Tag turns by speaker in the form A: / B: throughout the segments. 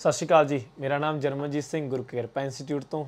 A: ਸਤਿ ਸ਼੍ਰੀ ਅਕਾਲ ਜੀ ਮੇਰਾ ਨਾਮ ਜਰਮਨਜੀਤ ਸਿੰਘ ਗੁਰਕਿਰਪਾ ਇੰਸਟੀਚਿਊਟ ਤੋਂ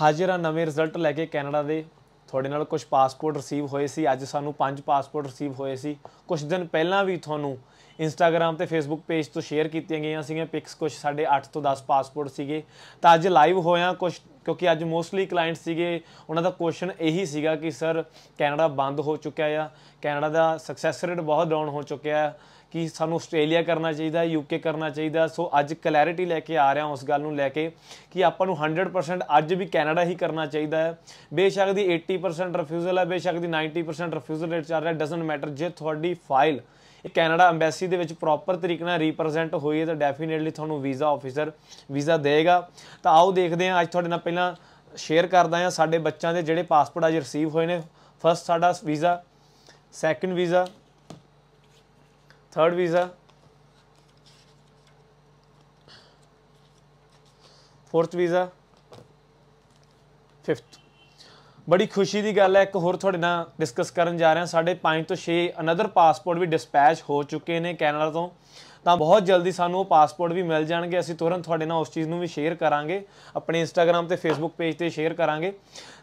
A: ਹਾਜ਼ਰ ਹਾਂ ਨਵੇਂ ਰਿਜ਼ਲਟ ਲੈ ਕੇ ਕੈਨੇਡਾ ਦੇ ਤੁਹਾਡੇ ਨਾਲ ਕੁਝ ਪਾਸਪੋਰਟ ਰਿਸੀਵ ਹੋਏ ਸੀ ਅੱਜ ਸਾਨੂੰ ਪੰਜ ਪਾਸਪੋਰਟ ਰਿਸੀਵ ਹੋਏ ਸੀ ਕੁਝ ਦਿਨ ਪਹਿਲਾਂ ਵੀ ਤੁਹਾਨੂੰ ਇੰਸਟਾਗ੍ਰam ਤੇ ਫੇਸਬੁੱਕ ਪੇਜ ਤੋਂ ਸ਼ੇਅਰ ਕੀਤੀਆਂ ਗਈਆਂ ਸੀਗੀਆਂ ਪਿਕਸ ਕੁਝ ਸਾਡੇ 8 ਤੋਂ 10 ਪਾਸਪੋਰਟ ਸੀਗੇ ਤਾਂ ਅੱਜ ਲਾਈਵ ਹੋਇਆ ਕੁਝ ਕਿਉਂਕਿ ਅੱਜ ਮੋਸਟਲੀ ਕਲਾਇੰਟ ਸੀਗੇ ਉਹਨਾਂ ਦਾ ਕੁਐਸਚਨ ਇਹੀ ਸੀਗਾ ਕਿ ਸਰ ਕੈਨੇਡਾ ਬੰਦ ਹੋ ਚੁੱਕਿਆ ਆ ਕੈਨੇਡਾ ਦਾ ਸਕਸੈਸ ਰੇਟ ਬਹੁਤ ਡਾਊਨ ਹੋ ਚੁੱਕਿਆ ਆ ਕਿ ਸਾਨੂੰ ਆਸਟ੍ਰੇਲੀਆ ਕਰਨਾ ਚਾਹੀਦਾ ਯੂਕੇ ਕਰਨਾ ਚਾਹੀਦਾ ਸੋ ਅੱਜ ਕਲੈਰਿਟੀ ਲੈ ਕੇ ਆ ਰਿਹਾ ਉਸ ਗੱਲ ਨੂੰ ਲੈ ਕੇ ਕਿ ਆਪਾਂ ਨੂੰ 100% ਅੱਜ ਵੀ ਕੈਨੇਡਾ ਹੀ ਕਰਨਾ ਚਾਹੀਦਾ ਹੈ ਬੇਸ਼ੱਕ ਦੀ 80% ਰਿਫਿਊਜ਼ਲ ਹੈ ਬੇਸ਼ੱਕ ਦੀ 90% ਰਿਫਿਊਜ਼ਲ ਰੇਟ ਚੱਲ ਰਿਹਾ ਡਸਨਟ ਮੈਟਰ ਜੇ ਤੁਹਾਡੀ ਫਾਈਲ ਇਹ ਕੈਨੇਡਾ ਐਮਬੈਸੀ ਦੇ ਵਿੱਚ ਪ੍ਰੋਪਰ ਤਰੀਕੇ ਨਾਲ ਰਿਪਰੈਜ਼ੈਂਟ ਹੋਈਏ ਤਾਂ ਡੈਫੀਨਿਟਲੀ ਤੁਹਾਨੂੰ ਵੀਜ਼ਾ ਆਫੀਸਰ ਵੀਜ਼ਾ ਦੇਗਾ ਤਾਂ ਆਓ ਦੇਖਦੇ ਹਾਂ ਅੱਜ ਤੁਹਾਡੇ ਨਾਲ ਪਹਿਲਾਂ ਸ਼ੇਅਰ ਕਰਦਾ ਹਾਂ ਸਾਡੇ ਬੱਚਿਆਂ ਦੇ ਜਿਹੜੇ ਪਾਸਪੋਰਟ ਅਜੇ ਰਿਸੀਵ ਹੋਏ ਨੇ ਫਰਸਟ ਸਾਡਾ visa second visa third visa fourth visa fifth ਬੜੀ ਖੁਸ਼ੀ ਦੀ ਗੱਲ ਹੈ ਇੱਕ ਹੋਰ ਤੁਹਾਡੇ ਨਾਲ ਡਿਸਕਸ ਕਰਨ ਜਾ ਰਹੇ ਹਾਂ ਸਾਡੇ 5 ਤੋਂ 6 ਅਨਦਰ ਪਾਸਪੋਰਟ ਵੀ ਡਿਸਪੈਚ ਹੋ ਚੁੱਕੇ ਨੇ ਕੈਨੇਡਾ ਤੋਂ ਤਾਂ ਬਹੁਤ ਜਲਦੀ ਸਾਨੂੰ ਉਹ ਪਾਸਪੋਰਟ ਵੀ ਮਿਲ ਜਾਣਗੇ ਅਸੀਂ ਤੁਰੰਤ ਤੁਹਾਡੇ ਨਾਲ ਉਸ ਚੀਜ਼ ਨੂੰ ਵੀ ਸ਼ੇਅਰ ਕਰਾਂਗੇ ਆਪਣੇ ਇੰਸਟਾਗ੍ਰam ਤੇ ਫੇਸਬੁੱਕ ਪੇਜ ਤੇ ਸ਼ੇਅਰ ਕਰਾਂਗੇ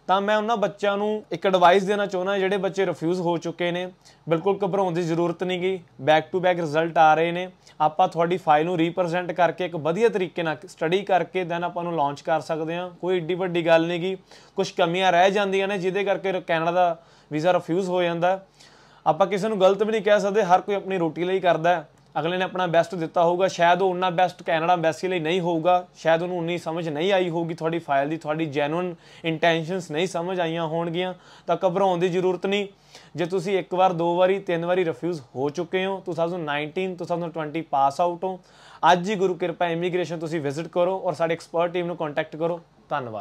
A: ਤਾਂ ਮੈਂ ਉਹਨਾਂ ਬੱਚਿਆਂ ਨੂੰ ਇੱਕ ਐਡਵਾਈਸ ਦੇਣਾ ਚਾਹੁੰਦਾ ਜਿਹੜੇ ਬੱਚੇ ਰਿਫਿਊਜ਼ ਹੋ ਚੁੱਕੇ ਨੇ ਬਿਲਕੁਲ ਘਬਰਾਉਣ ਦੀ ਜ਼ਰੂਰਤ ਨਹੀਂ ਗਈ ਬੈਕ ਟੂ ਬੈਕ ਰਿਜ਼ਲਟ ਆ ਰਹੇ ਨੇ ਆਪਾਂ ਤੁਹਾਡੀ ਫਾਈਲ ਨੂੰ ਰੀਪ੍ਰੈਜ਼ੈਂਟ ਕਰਕੇ ਇੱਕ ਵਧੀਆ ਤਰੀਕੇ ਨਾਲ ਸਟੱਡੀ ਕਰਕੇ ਦੈਨ ਆਪਾਂ ਨੂੰ ਲਾਂਚ ਕਰ ਸਕਦੇ ਹਾਂ ਕੋਈ ਏਡੀ ਵੱਡੀ ਗੱਲ ਨਹੀਂ ਗਈ ਕੁਝ ਕਮੀਆਂ ਰਹਿ ਜਾਂਦੀਆਂ ਨੇ ਜਿਹਦੇ ਕਰਕੇ ਕੈਨੇਡਾ ਦਾ ਵੀਜ਼ਾ ਰਿਫਿਊਜ਼ ਹੋ ਜਾਂਦਾ ਆਪਾਂ ਕਿਸੇ ਨੂੰ ਗਲਤ ਵੀ ਨਹੀਂ ਕਹਿ ਸਕਦੇ ਹਰ ਕੋਈ ਆਪਣੀ ਰੋਟੀ ਲਈ ਕਰਦਾ ਹੈ ਅਗਲੇ ਨੇ ਆਪਣਾ ਬੈਸਟ ਦਿੱਤਾ ਹੋਊਗਾ ਸ਼ਾਇਦ ਉਹ ਉਨਾ ਬੈਸਟ ਕੈਨੇਡਾ ਐਮਬੈਸੀ ਲਈ ਨਹੀਂ ਹੋਊਗਾ ਸ਼ਾਇਦ ਉਹਨੂੰ ਉਨੀ ਸਮਝ ਨਹੀਂ ਆਈ ਹੋਊਗੀ ਤੁਹਾਡੀ ਫਾਈਲ ਦੀ ਤੁਹਾਡੀ ਜੈਨੂਇਨ ਇੰਟੈਂਸ਼ਨਸ ਨਹੀਂ ਸਮਝ ਆਈਆਂ ਹੋਣਗੀਆਂ ਤਾਂ ਘਬਰਾਉਣ ਦੀ ਜ਼ਰੂਰਤ ਨਹੀਂ ਜੇ ਤੁਸੀਂ ਇੱਕ ਵਾਰ ਦੋ ਵਾਰੀ ਤਿੰਨ ਵਾਰੀ ਰਿਫਿਊਜ਼ ਹੋ ਚੁੱਕੇ ਹੋ ਤੁਸੀਂ 2019 2020 ਪਾਸ ਆਊਟ ਹੋ ਅੱਜ ਹੀ ਗੁਰੂ ਕਿਰਪਾ ਇਮੀਗ੍ਰੇਸ਼ਨ ਤੁਸੀਂ ਵਿਜ਼ਿਟ ਕਰੋ ਔਰ ਸਾਡੇ ਐਕਸਪਰਟ ਟੀਮ ਨੂੰ ਕੰਟੈਕਟ ਕਰੋ ਧੰਨਵਾਦ